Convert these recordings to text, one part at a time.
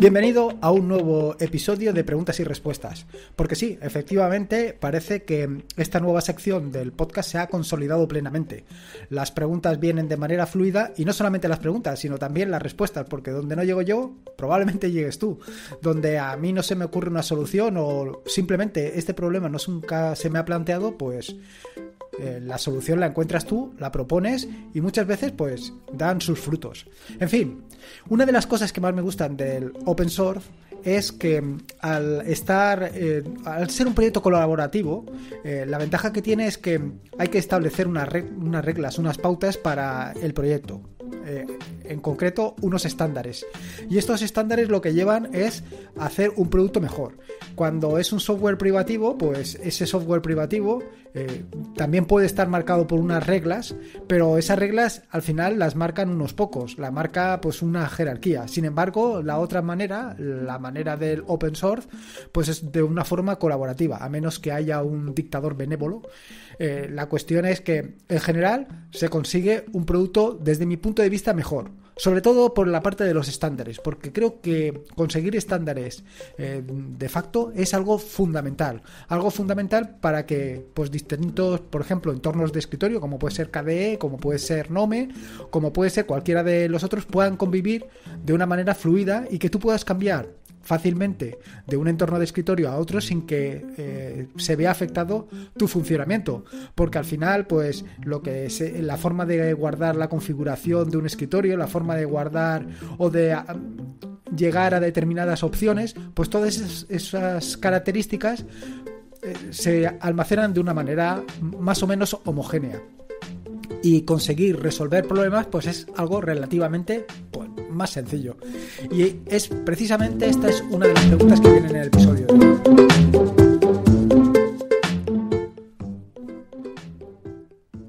Bienvenido a un nuevo episodio de preguntas y respuestas. Porque sí, efectivamente parece que esta nueva sección del podcast se ha consolidado plenamente. Las preguntas vienen de manera fluida y no solamente las preguntas, sino también las respuestas, porque donde no llego yo, probablemente llegues tú. Donde a mí no se me ocurre una solución o simplemente este problema no nunca se me ha planteado, pues eh, la solución la encuentras tú, la propones y muchas veces pues dan sus frutos. En fin, una de las cosas que más me gustan del open source es que mm, al estar, eh, al ser un proyecto colaborativo, eh, la ventaja que tiene es que mm, hay que establecer unas, reglas, unas pautas para el proyecto. en concreto, unos estándares. Y estos estándares lo que llevan es hacer un producto mejor. Cuando es un software privativo, pues ese software privativo eh, también puede estar marcado por unas reglas, pero esas reglas al final las marcan unos pocos, la marca pues una jerarquía. Sin embargo, la otra manera, la manera del open source, pues es de una forma colaborativa, a menos que haya un dictador benévolo. Eh, la cuestión es que en general se consigue un producto desde mi punto de vista mejor sobre todo por la parte de los estándares, porque creo que conseguir estándares eh, de facto es algo fundamental, algo fundamental para que pues distintos, por ejemplo, entornos de escritorio, como puede ser KDE, como puede ser Nome, como puede ser cualquiera de los otros, puedan convivir de una manera fluida y que tú puedas cambiar fácilmente de un entorno de escritorio a otro sin que eh, se vea afectado tu funcionamiento porque al final pues lo que es eh, la forma de guardar la configuración de un escritorio la forma de guardar o de ah, llegar a determinadas opciones pues todas esas, características eh, se almacenan de una manera más o menos homogénea y conseguir resolver problemas, pues es algo relativamente pues, más sencillo. Y es precisamente esta es una de las preguntas que vienen en el episodio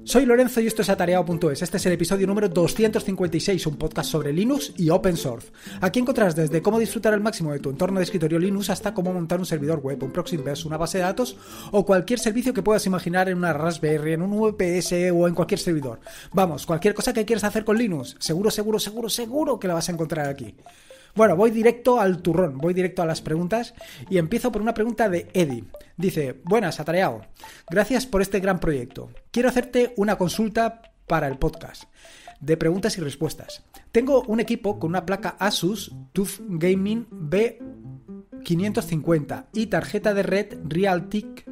Soy Lorenzo y esto es atareado.es. Este es el episodio número 256, un podcast sobre Linux y open source. Aquí encontrarás desde cómo disfrutar al máximo de tu entorno de escritorio Linux hasta cómo montar un servidor web, un proxy una base de datos o cualquier servicio que puedas imaginar en una Raspberry, en un VPS o en cualquier servidor. Vamos, cualquier cosa que quieras hacer con Linux, seguro, seguro, seguro, seguro que la vas a encontrar aquí. Bueno, voy directo al turrón, voy directo a las preguntas y empiezo por una pregunta de Eddie. Dice, buenas, atareado. Gracias por este gran proyecto. Quiero hacerte una consulta para el podcast de preguntas y respuestas. Tengo un equipo con una placa Asus TUF Gaming B550 y tarjeta de red Realtek,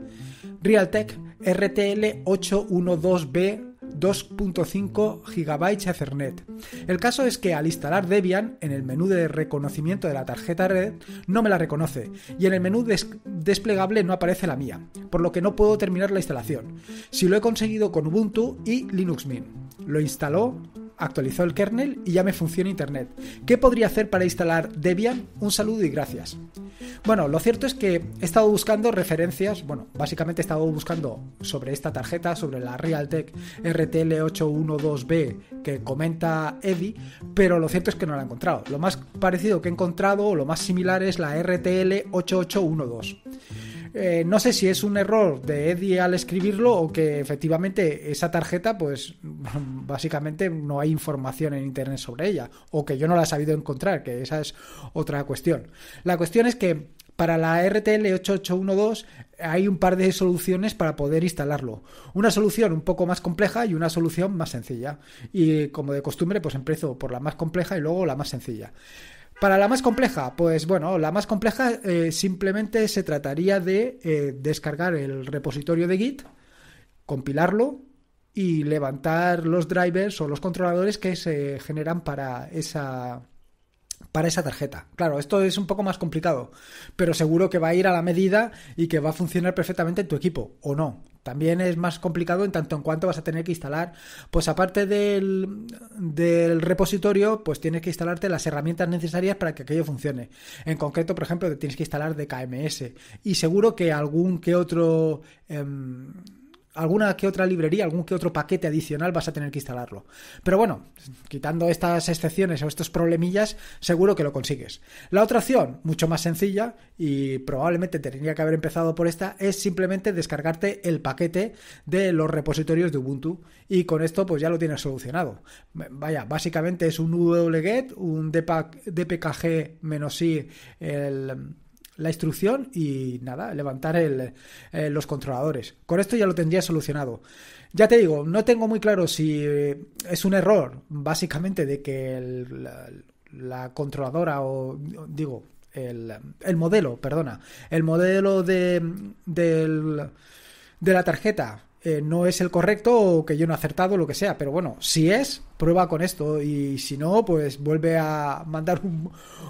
Realtek RTL 812B 2.5 GB Ethernet. El caso es que al instalar Debian, en el menú de reconocimiento de la tarjeta red, no me la reconoce y en el menú desplegable no aparece la mía, por lo que no puedo terminar la instalación. Si lo he conseguido con Ubuntu y Linux Mint. Lo instaló actualizó el kernel y ya me funciona Internet. ¿Qué podría hacer para instalar Debian? Un saludo y gracias. Bueno, lo cierto es que he estado buscando referencias, bueno, básicamente he estado buscando sobre esta tarjeta, sobre la Realtek RTL812B que comenta Eddie, pero lo cierto es que no la he encontrado. Lo más parecido que he encontrado o lo más similar es la RTL8812. Eh, no sé si es un error de Eddie al escribirlo o que efectivamente esa tarjeta, pues básicamente no hay información en internet sobre ella, o que yo no la he sabido encontrar, que esa es otra cuestión. La cuestión es que para la RTL 8812 hay un par de soluciones para poder instalarlo. Una solución un poco más compleja y una solución más sencilla. Y como de costumbre, pues empiezo por la más compleja y luego la más sencilla. Para la más compleja, pues bueno, la más compleja eh, simplemente se trataría de eh, descargar el repositorio de Git, compilarlo y levantar los drivers o los controladores que se generan para esa, para esa tarjeta. Claro, esto es un poco más complicado, pero seguro que va a ir a la medida y que va a funcionar perfectamente en tu equipo, o no. También es más complicado en tanto en cuanto vas a tener que instalar, pues aparte del, del repositorio, pues tienes que instalarte las herramientas necesarias para que aquello funcione. En concreto, por ejemplo, tienes que instalar DKMS y seguro que algún que otro... Em, alguna que otra librería, algún que otro paquete adicional vas a tener que instalarlo. Pero bueno, quitando estas excepciones o estos problemillas, seguro que lo consigues. La otra opción, mucho más sencilla y probablemente tendría que haber empezado por esta, es simplemente descargarte el paquete de los repositorios de Ubuntu y con esto pues ya lo tienes solucionado. Vaya, básicamente es un wget, un dpkg-i, el la instrucción y nada, levantar el, eh, los controladores. Con esto ya lo tendría solucionado. Ya te digo, no tengo muy claro si eh, es un error básicamente de que la, la controladora o digo, el, el, modelo, perdona, el modelo de, del, de la tarjeta eh, no es el correcto o que yo no he acertado, lo que sea. Pero bueno, si es, prueba con esto. Y si no, pues vuelve a mandar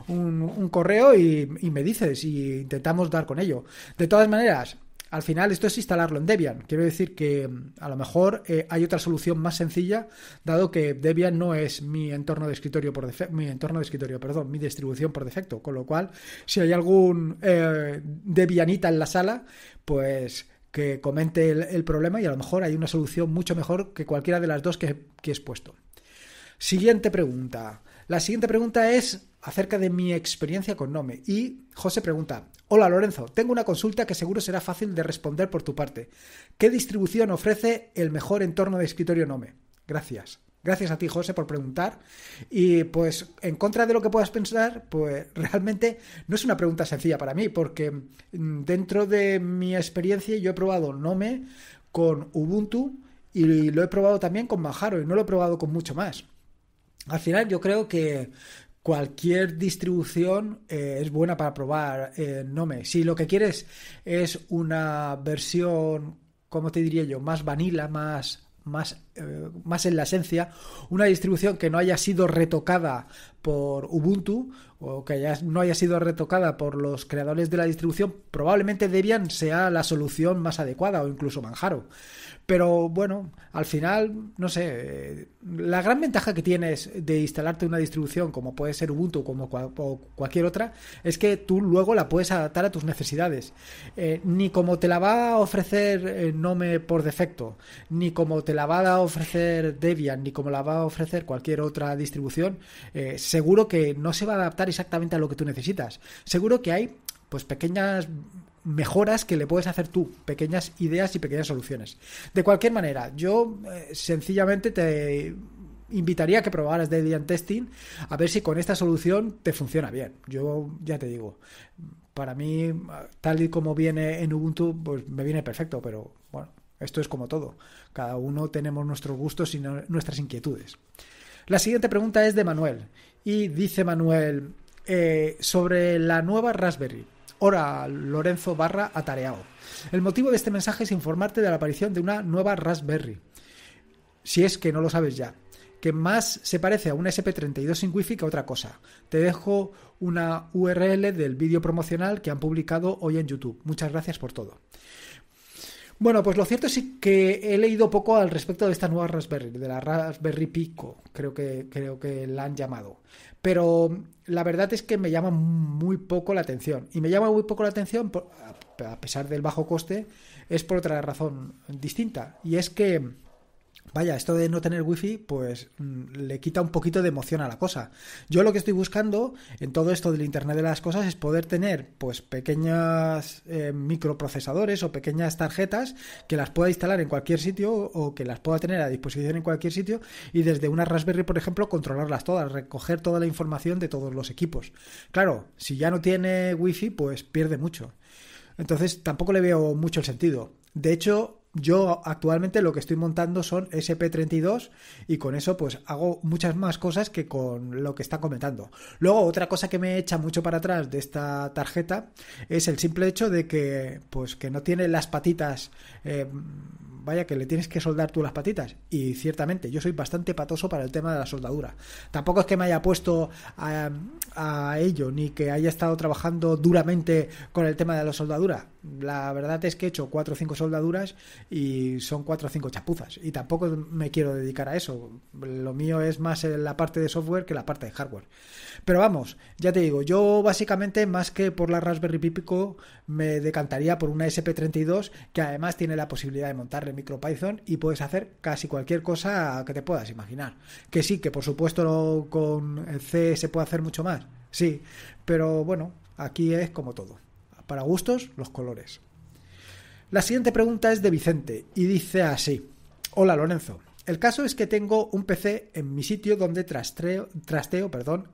un, correo y, me dices y intentamos dar con ello. De todas maneras, al final esto es instalarlo en Debian. Quiero decir que mm, a lo mejor eh, hay otra solución más sencilla, dado que Debian no es mi entorno de escritorio por defecto, mi entorno de escritorio, perdón, mi distribución por defecto. Con lo cual, si hay algún eh, Debianita en la sala, pues que comente el, problema y a lo mejor hay una solución mucho mejor que cualquiera de las dos que, que he expuesto. Siguiente pregunta. La siguiente pregunta es acerca de mi experiencia con Nome. Y José pregunta, hola Lorenzo, tengo una consulta que seguro será fácil de responder por tu parte. ¿Qué distribución ofrece el mejor entorno de escritorio Nome? Gracias. Gracias a ti, José, por preguntar. Y pues, en contra de lo que puedas pensar, pues realmente no es una pregunta sencilla para mí, porque mm, dentro de mi experiencia yo he probado Nome con Ubuntu y lo he probado también con Manjaro y no lo he probado con mucho más. Al final yo creo que cualquier distribución eh, es buena para probar eh, Nome. Si lo que quieres es una versión, ¿cómo te diría yo?, más vanilla, más, más más en la esencia, una distribución que no haya sido retocada por Ubuntu o que no haya sido retocada por los creadores de la distribución, probablemente Debian sea la solución más adecuada o incluso Manjaro. Pero bueno, al final, no sé, la gran ventaja que tienes de instalarte una distribución como puede ser Ubuntu como o cualquier otra es que tú luego la puedes adaptar a tus necesidades. Eh, ni como te la va a ofrecer el eh, Nome por defecto, ni como te la va a ofrecer Debian ni como la va a ofrecer cualquier otra distribución, eh, seguro que no se va a adaptar exactamente a lo que tú necesitas. Seguro que hay pues pequeñas mejoras que le puedes hacer tú, pequeñas ideas y pequeñas soluciones. De cualquier manera, yo eh, sencillamente te invitaría a que probaras Debian Testing a ver si con esta solución te funciona bien. Yo ya te digo, para mí, tal y como viene en Ubuntu, pues me viene perfecto, pero bueno, esto es como todo. Cada uno tenemos nuestros gustos y nuestras inquietudes. La siguiente pregunta es de Manuel. Y dice Manuel eh, sobre la nueva Raspberry. Hora Lorenzo barra atareado. El motivo de este mensaje es informarte de la aparición de una nueva Raspberry. Si es que no lo sabes ya. Que más se parece a una SP32 sin wifi que a otra cosa. Te dejo una URL del vídeo promocional que han publicado hoy en YouTube. Muchas gracias por todo. Bueno, pues lo cierto es que he leído poco al respecto de esta nueva Raspberry, de la Raspberry Pico, creo que, creo que la han llamado. Pero la verdad es que me llama muy poco la atención. Y me llama muy poco la atención, a pesar del bajo coste, es por otra razón distinta. Y es que Vaya, esto de no tener wifi, pues mm, le quita un poquito de emoción a la cosa. Yo lo que estoy buscando en todo esto del Internet de las Cosas es poder tener, pues, pequeñas eh, microprocesadores o pequeñas tarjetas que las pueda instalar en cualquier sitio o que las pueda tener a disposición en cualquier sitio y desde una Raspberry, por ejemplo, controlarlas todas, recoger toda la información de todos los equipos. Claro, si ya no tiene wifi, pues pierde mucho. Entonces tampoco le veo mucho el sentido. De hecho, yo actualmente lo que estoy montando son SP32 y con eso pues hago muchas más cosas que con lo que está comentando. Luego otra cosa que me echa mucho para atrás de esta tarjeta es el simple hecho de que pues que no tiene las patitas eh, vaya que le tienes que soldar tú las patitas. Y ciertamente, yo soy bastante patoso para el tema de la soldadura. Tampoco es que me haya puesto a, ello, ni que haya estado trabajando duramente con el tema de la soldadura. La verdad es que he hecho cuatro o cinco soldaduras y son cuatro o cinco chapuzas. Y tampoco me quiero dedicar a eso. Lo mío es más la parte de software que la parte de hardware. Pero vamos, ya te digo, yo básicamente más que por la Raspberry Pi Pico me decantaría por una SP32 que además tiene la posibilidad de montar micro python y puedes hacer casi cualquier cosa que te puedas imaginar. Que sí, que por supuesto con C se puede hacer mucho más, sí, pero bueno, aquí es como todo. Para gustos, los colores. La siguiente pregunta es de Vicente y dice así. Hola Lorenzo. El caso es que tengo un PC en mi sitio donde trasteo,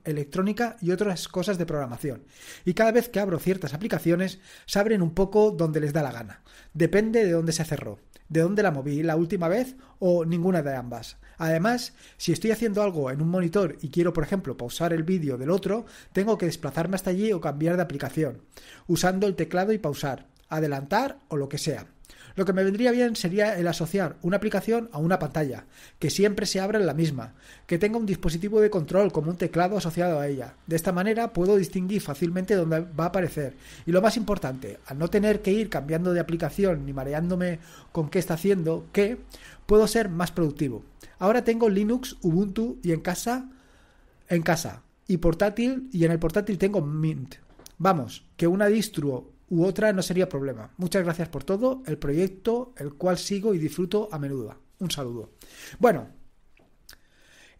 electrónica y otras cosas de programación. Y cada vez que abro ciertas aplicaciones, se abren un poco donde les da la gana. Depende de dónde se cerró, de dónde la moví la última vez o ninguna de ambas. Además, si estoy haciendo algo en un monitor y quiero, por ejemplo, pausar el vídeo del otro, tengo que desplazarme hasta allí o cambiar de aplicación, usando el teclado y pausar, adelantar o lo que sea. Lo que me vendría bien sería el asociar una aplicación a una pantalla, que siempre se abra en la misma, que tenga un dispositivo de control como un teclado asociado a ella. De esta manera puedo distinguir fácilmente dónde va a aparecer. Y lo más importante, al no tener que ir cambiando de aplicación ni mareándome con qué está haciendo que puedo ser más productivo. Ahora tengo Linux, Ubuntu y en casa, en casa, y portátil, y en el portátil tengo Mint. Vamos, que una distro u otra no sería problema. Muchas gracias por todo, el proyecto, el cual sigo y disfruto a menudo. Un saludo. Bueno,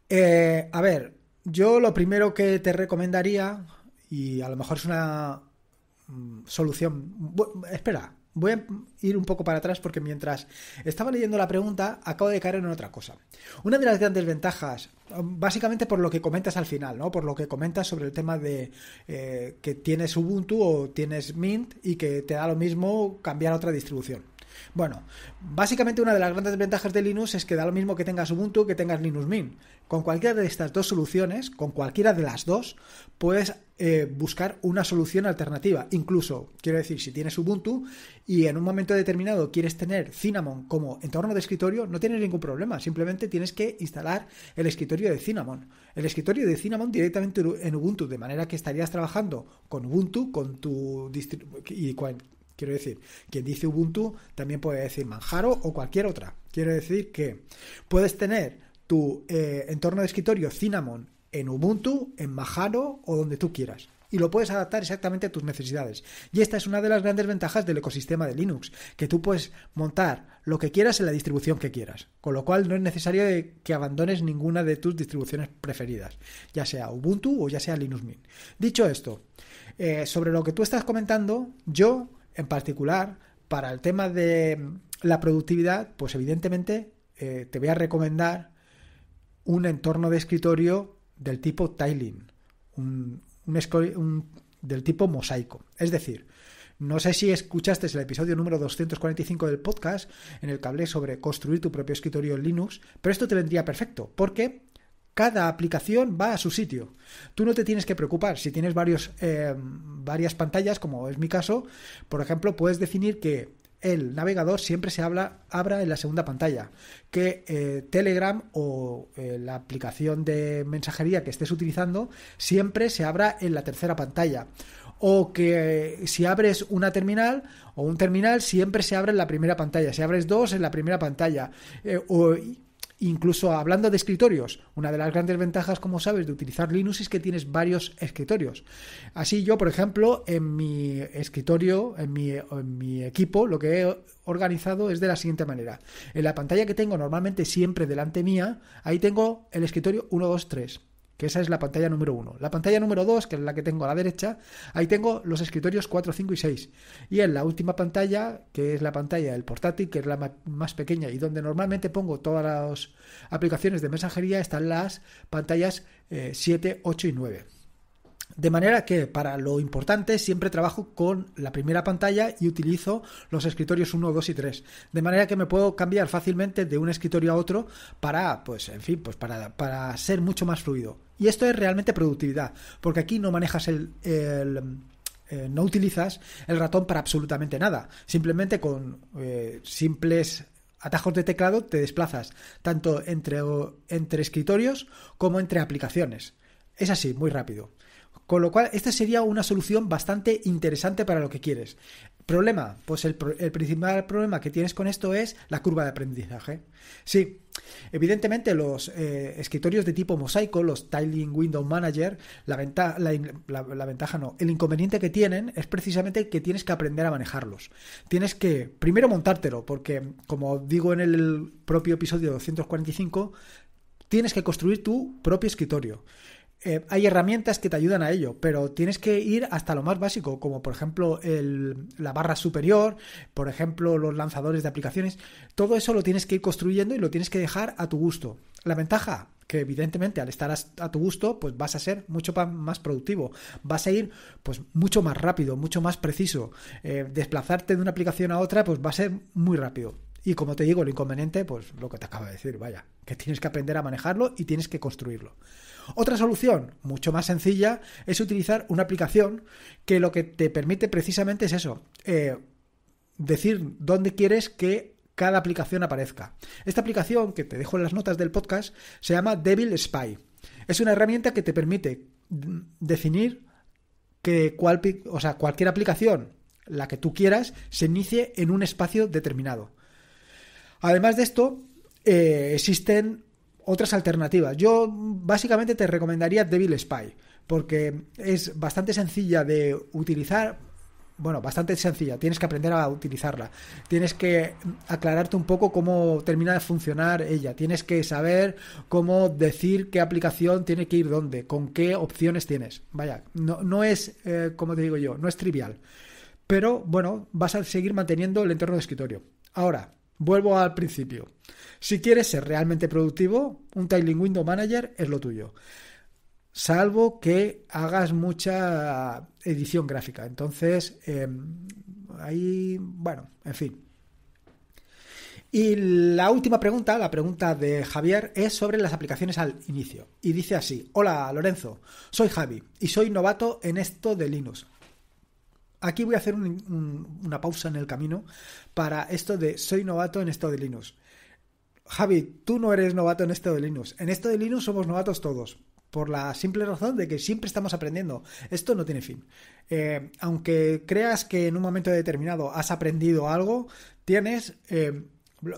eh, a ver, yo lo primero que te recomendaría, y a lo mejor es una mm, solución... espera, voy a ir un poco para atrás porque mientras estaba leyendo la pregunta acabo de caer en otra cosa. Una de las grandes ventajas, básicamente por lo que comentas al final, ¿no? Por lo que comentas sobre el tema de eh, que tienes Ubuntu o tienes Mint y que te da lo mismo cambiar a otra distribución. Bueno, básicamente una de las grandes ventajas de Linux es que da lo mismo que tengas Ubuntu que tengas Linux Mint. Con cualquiera de estas dos soluciones, con cualquiera de las dos, puedes eh, buscar una solución alternativa. Incluso, quiero decir, si tienes Ubuntu y en un momento determinado quieres tener Cinnamon como entorno de escritorio, no tienes ningún problema. Simplemente tienes que instalar el escritorio de Cinnamon. El escritorio de Cinnamon directamente en Ubuntu, de manera que estarías trabajando con Ubuntu, con tu y con Quiero decir, quien dice Ubuntu también puede decir Manjaro o cualquier otra. Quiero decir que puedes tener tu eh, entorno de escritorio Cinnamon en Ubuntu, en Manjaro o donde tú quieras. Y lo puedes adaptar exactamente a tus necesidades. Y esta es una de las grandes ventajas del ecosistema de Linux, que tú puedes montar lo que quieras en la distribución que quieras. Con lo cual no es necesario que abandones ninguna de tus distribuciones preferidas, ya sea Ubuntu o ya sea Linux Mint. Dicho esto, eh, sobre lo que tú estás comentando, yo en particular, para el tema de la productividad, pues evidentemente eh, te voy a recomendar un entorno de escritorio del tipo tiling, un, del tipo mosaico. Es decir, no sé si escuchaste el episodio número 245 del podcast en el que hablé sobre construir tu propio escritorio en Linux, pero esto te vendría perfecto porque cada aplicación va a su sitio. Tú no te tienes que preocupar. Si tienes varios, eh, varias pantallas, como es mi caso, por ejemplo, puedes definir que el navegador siempre se abra en la segunda pantalla. Que eh, Telegram o eh, la aplicación de mensajería que estés utilizando siempre se abra en la tercera pantalla. O que si abres una terminal o un terminal siempre se abra en la primera pantalla. Si abres dos en la primera pantalla. o, Incluso hablando de escritorios, una de las grandes ventajas, como sabes, de utilizar Linux es que tienes varios escritorios. Así yo, por ejemplo, en mi escritorio, en mi, equipo, lo que he organizado es de la siguiente manera. En la pantalla que tengo normalmente siempre delante mía, ahí tengo el escritorio 1, 2, 3 que esa es la pantalla número 1. La pantalla número 2, que es la que tengo a la derecha, ahí tengo los escritorios 4, 5 y 6. Y en la última pantalla, que es la pantalla del portátil, que es la más pequeña y donde normalmente pongo todas las aplicaciones de mensajería, están las pantallas 7, eh, 8 y 9. De manera que para lo importante siempre trabajo con la primera pantalla y utilizo los escritorios 1, 2 y 3. De manera que me puedo cambiar fácilmente de un escritorio a otro para, pues, en fin, pues para, para ser mucho más fluido. Y esto es realmente productividad, porque aquí no manejas el, eh, no utilizas el ratón para absolutamente nada. Simplemente con eh, simples atajos de teclado te desplazas tanto entre, entre escritorios como entre aplicaciones. Es así, muy rápido. Con lo cual, esta sería una solución bastante interesante para lo que quieres. ¿Problema? Pues el, el principal problema que tienes con esto es la curva de aprendizaje. Sí, Evidentemente, los eh, escritorios de tipo mosaico, los Tiling Window Manager, la, la, ventaja no, el inconveniente que tienen es precisamente que tienes que aprender a manejarlos. Tienes que primero montártelo, porque como digo en el propio episodio 245, tienes que construir tu propio escritorio. Eh, hay herramientas que te ayudan a ello, pero tienes que ir hasta lo más básico, como por ejemplo la barra superior, por ejemplo los lanzadores de aplicaciones. Todo eso lo tienes que ir construyendo y lo tienes que dejar a tu gusto. La ventaja, que evidentemente al estar a, tu gusto, pues vas a ser mucho más productivo, vas a ir pues mucho más rápido, mucho más preciso. Eh, desplazarte de una aplicación a otra, pues va a ser muy rápido. Y como te digo, lo inconveniente, pues lo que te acabo de decir, vaya, que tienes que aprender a manejarlo y tienes que construirlo. Otra solución, mucho más sencilla, es utilizar una aplicación que lo que te permite precisamente es eso, eh, decir dónde quieres que cada aplicación aparezca. Esta aplicación que te dejo en las notas del podcast se llama Devil Spy. Es una herramienta que te permite definir que cual, o sea, cualquier aplicación, la que tú quieras, se inicie en un espacio determinado. Además de esto, eh, existen otras alternativas. Yo básicamente te recomendaría Devil Spy, porque es bastante sencilla de utilizar. Bueno, bastante sencilla, tienes que aprender a utilizarla. Tienes que aclararte un poco cómo termina de funcionar ella. Tienes que saber cómo decir qué aplicación tiene que ir dónde, con qué opciones tienes. Vaya, no, es, eh, como te digo yo, no es trivial. Pero bueno, vas a seguir manteniendo el entorno de escritorio. Ahora, Vuelvo al principio. Si quieres ser realmente productivo, un Tiling Window Manager es lo tuyo. Salvo que hagas mucha edición gráfica. Entonces, em, ahí, bueno, en fin. Y la última pregunta, la pregunta de Javier, es sobre las aplicaciones al inicio. Y dice así, hola Lorenzo, soy Javi y soy novato en esto de Linux. Aquí voy a hacer una pausa en el camino para esto de soy novato en esto de Linux. Javi, tú no eres novato en esto de Linux. En esto de Linux somos novatos todos, por la simple razón de que siempre estamos aprendiendo. Esto no tiene fin. Eh, aunque creas que en un momento determinado has aprendido algo, tienes... Eh,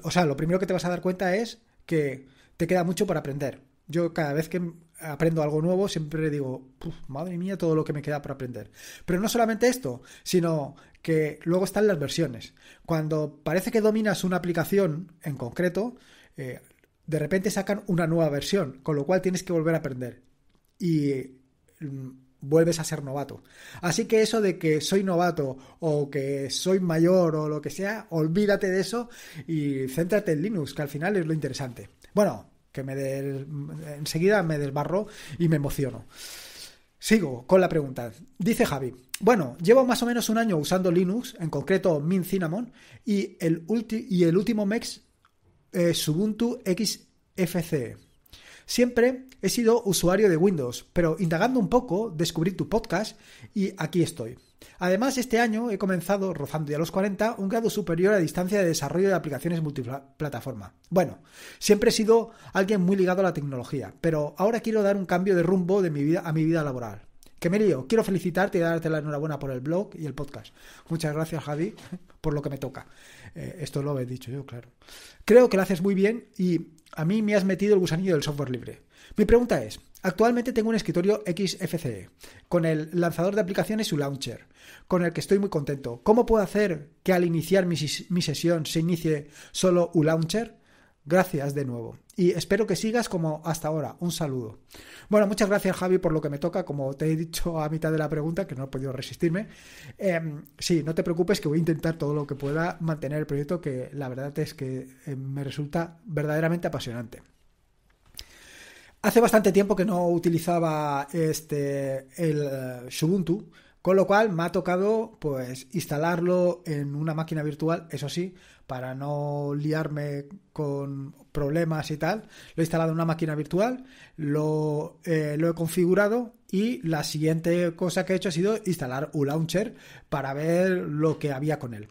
o sea, lo primero que te vas a dar cuenta es que te queda mucho por aprender. Yo cada vez que aprendo algo nuevo, siempre digo, madre mía, todo lo que me queda por aprender. Pero no solamente esto, sino que luego están las versiones. Cuando parece que dominas una aplicación en concreto, eh, de repente sacan una nueva versión, con lo cual tienes que volver a aprender. Y mm, vuelves a ser novato. Así que eso de que soy novato o que soy mayor o lo que sea, olvídate de eso y céntrate en Linux, que al final es lo interesante. Bueno, que me enseguida me desbarro y me emociono. Sigo con la pregunta. Dice Javi, bueno, llevo más o menos un año usando Linux, en concreto Mint Cinnamon, y el, y el último mex eh, Ubuntu XFCE. Siempre he sido usuario de Windows, pero indagando un poco, descubrí tu podcast y aquí estoy. Además, este año he comenzado, rozando ya los 40, un grado superior a distancia de desarrollo de aplicaciones multiplataforma. Bueno, siempre he sido alguien muy ligado a la tecnología, pero ahora quiero dar un cambio de rumbo de mi vida a mi vida laboral que me lío. Quiero felicitarte y darte la enhorabuena por el blog y el podcast. Muchas gracias, Javi, por lo que me toca. Eh, esto lo he dicho yo, claro. Creo que lo haces muy bien y a mí me has metido el gusanillo del software libre. Mi pregunta es, actualmente tengo un escritorio XFCE con el lanzador de aplicaciones y launcher, con el que estoy muy contento. ¿Cómo puedo hacer que al iniciar mi, sesión se inicie solo un launcher? Gracias de nuevo y espero que sigas como hasta ahora. Un saludo. Bueno, muchas gracias Javi por lo que me toca, como te he dicho a mitad de la pregunta, que no he podido resistirme. Em, sí, no te preocupes que voy a intentar todo lo que pueda mantener el proyecto, que la verdad es que em, me resulta verdaderamente apasionante. Hace bastante tiempo que no utilizaba este, el eh, Ubuntu. Con lo cual me ha tocado pues instalarlo en una máquina virtual, eso sí, para no liarme con problemas y tal. Lo he instalado en una máquina virtual, lo, eh, he configurado y la siguiente cosa que he hecho ha sido instalar un launcher para ver lo que había con él.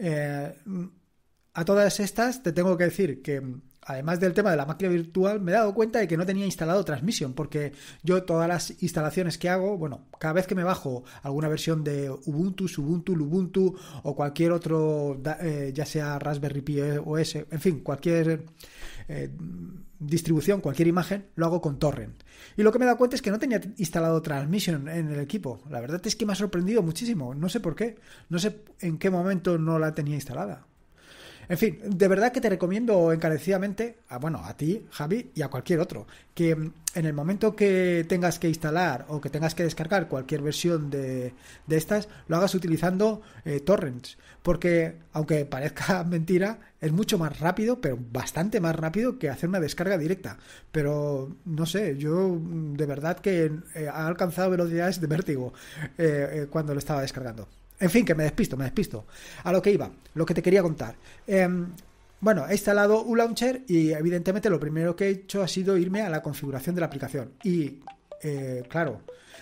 Eh, a todas estas te tengo que decir que además del tema de la máquina virtual, me he dado cuenta de que no tenía instalado Transmission, porque yo todas las instalaciones que hago, bueno, cada vez que me bajo alguna versión de Ubuntu, Ubuntu, Ubuntu o cualquier otro, eh, ya sea Raspberry Pi OS, en fin, cualquier eh, distribución, cualquier imagen, lo hago con Torrent. Y lo que me he dado cuenta es que no tenía instalado Transmission en el equipo. La verdad es que me ha sorprendido muchísimo, no sé por qué, no sé en qué momento no la tenía instalada. En fin, de verdad que te recomiendo encarecidamente, a, bueno, a ti, Javi, y a cualquier otro, que mm, en el momento que tengas que instalar o que tengas que descargar cualquier versión de, estas, lo hagas utilizando eh, torrents. Porque, aunque parezca mentira, es mucho más rápido, pero bastante más rápido que hacer una descarga directa. Pero, no sé, yo mm, de verdad que eh, ha alcanzado velocidades de vértigo eh, cuando lo estaba descargando. En fin, que me despisto, me despisto. A lo que iba, lo que te quería contar. Em, bueno, he instalado un launcher y evidentemente lo primero que he hecho ha sido irme a la configuración de la aplicación. Y eh, claro,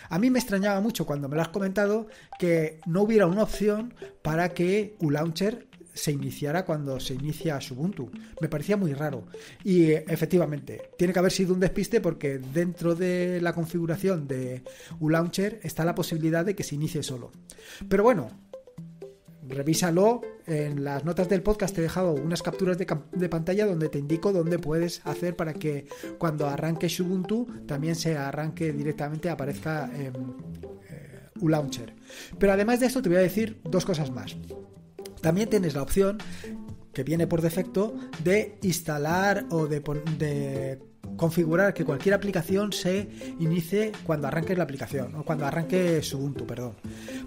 a mí me extrañaba mucho cuando me lo has comentado que no hubiera una opción para que un launcher se iniciara cuando se inicia Ubuntu. Me parecía muy raro. Y efectivamente, tiene que haber sido un despiste porque dentro de la configuración de ULauncher está la posibilidad de que se inicie solo. Pero bueno, revísalo. En las notas del podcast te he dejado unas capturas de, pantalla donde te indico dónde puedes hacer para que cuando arranque Ubuntu también se arranque directamente, aparezca eh, Ulauncher, Pero además de esto te voy a decir dos cosas más. También tienes la opción que viene por defecto de instalar o de, configurar que cualquier aplicación se inicie cuando arranques la aplicación o cuando arranques Ubuntu, perdón.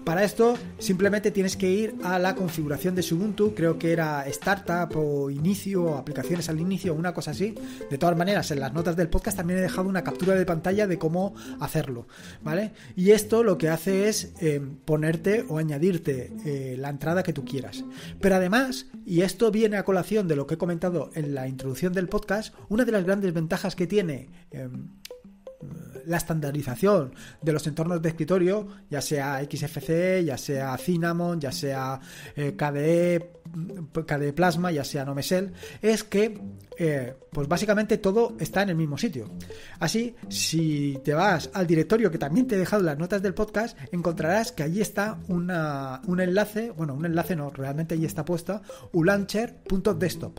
Para esto simplemente tienes que ir a la configuración de Ubuntu, creo que era Startup o Inicio o Aplicaciones al Inicio, una cosa así. De todas maneras, en las notas del podcast también he dejado una captura de pantalla de cómo hacerlo, ¿vale? Y esto lo que hace es eh, ponerte o añadirte eh, la entrada que tú quieras. Pero además, y esto viene a colación de lo que he comentado en la introducción del podcast, una de las grandes ventajas que tiene... Em, la estandarización de los entornos de escritorio, ya sea XFC, ya sea Cinnamon, ya sea eh, KDE, mm, KDE Plasma, ya sea Nomesel, es que eh, pues básicamente todo está en el mismo sitio. Así, si te vas al directorio que también te he dejado las notas del podcast, encontrarás que allí está un enlace, bueno, un enlace no, realmente allí está puesta, ulancher.desktop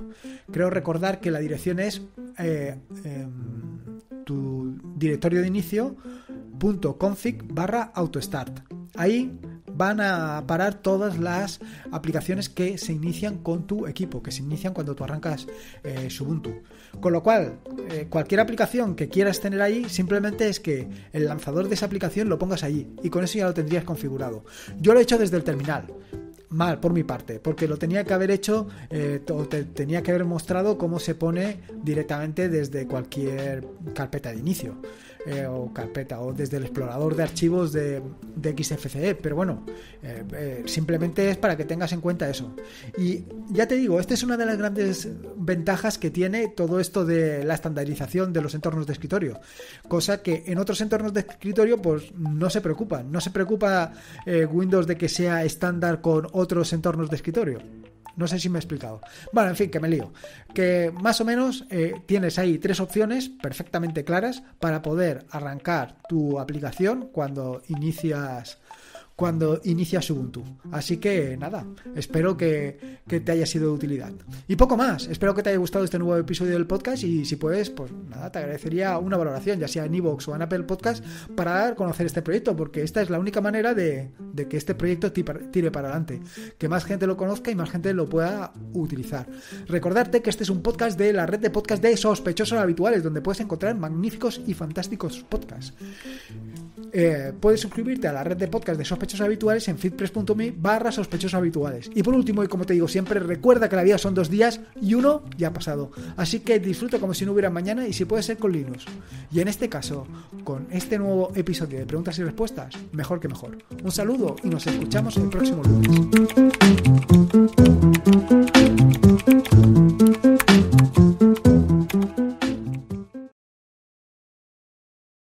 Creo recordar que la dirección es... Eh, em, tu directorio de inicio punto config barra autostart. Ahí van a parar todas las aplicaciones que se inician con tu equipo, que se inician cuando tú arrancas eh, Ubuntu. Con lo cual, eh, cualquier aplicación que quieras tener ahí, simplemente es que el lanzador de esa aplicación lo pongas allí y con eso ya lo tendrías configurado. Yo lo he hecho desde el terminal, mal por mi parte, porque lo tenía que haber hecho, eh, tenía que haber mostrado cómo se pone directamente desde cualquier carpeta de inicio. Eh, o carpeta o desde el explorador de archivos de, de XFCE. Pero bueno, eh, eh, simplemente es para que tengas en cuenta eso. Y ya te digo, esta es una de las grandes ventajas que tiene todo esto de la estandarización de los entornos de escritorio. Cosa que en otros entornos de escritorio pues no se preocupa. No se preocupa Windows de que sea estándar con otros entornos de escritorio. No sé si me he explicado. Bueno, en fin, que me lío. Que más o menos eh, tienes ahí tres opciones perfectamente claras para poder arrancar tu aplicación cuando inicias cuando inicia Ubuntu. Así que nada, espero que, te haya sido de utilidad. Y poco más, espero que te haya gustado este nuevo episodio del podcast y si puedes, pues nada, te agradecería una valoración, ya sea en Evox o en Apple Podcast, para dar a conocer este proyecto, porque esta es la única manera de, de que este proyecto tire para adelante, que más gente lo conozca y más gente lo pueda utilizar. Recordarte que este es un podcast de la red de podcast de sospechosos habituales, donde puedes encontrar magníficos y fantásticos podcasts. Eh, puedes suscribirte a la red de podcast de sospechosos habituales en feedpress.me barra sospechosos habituales. Y por último, y como te digo siempre, recuerda que la vida son dos días y uno ya ha pasado. Así que disfruta como si no hubiera mañana y si puede ser con Linux. Y en este caso, con este nuevo episodio de preguntas y respuestas, mejor que mejor. Un saludo y nos escuchamos el próximo lunes.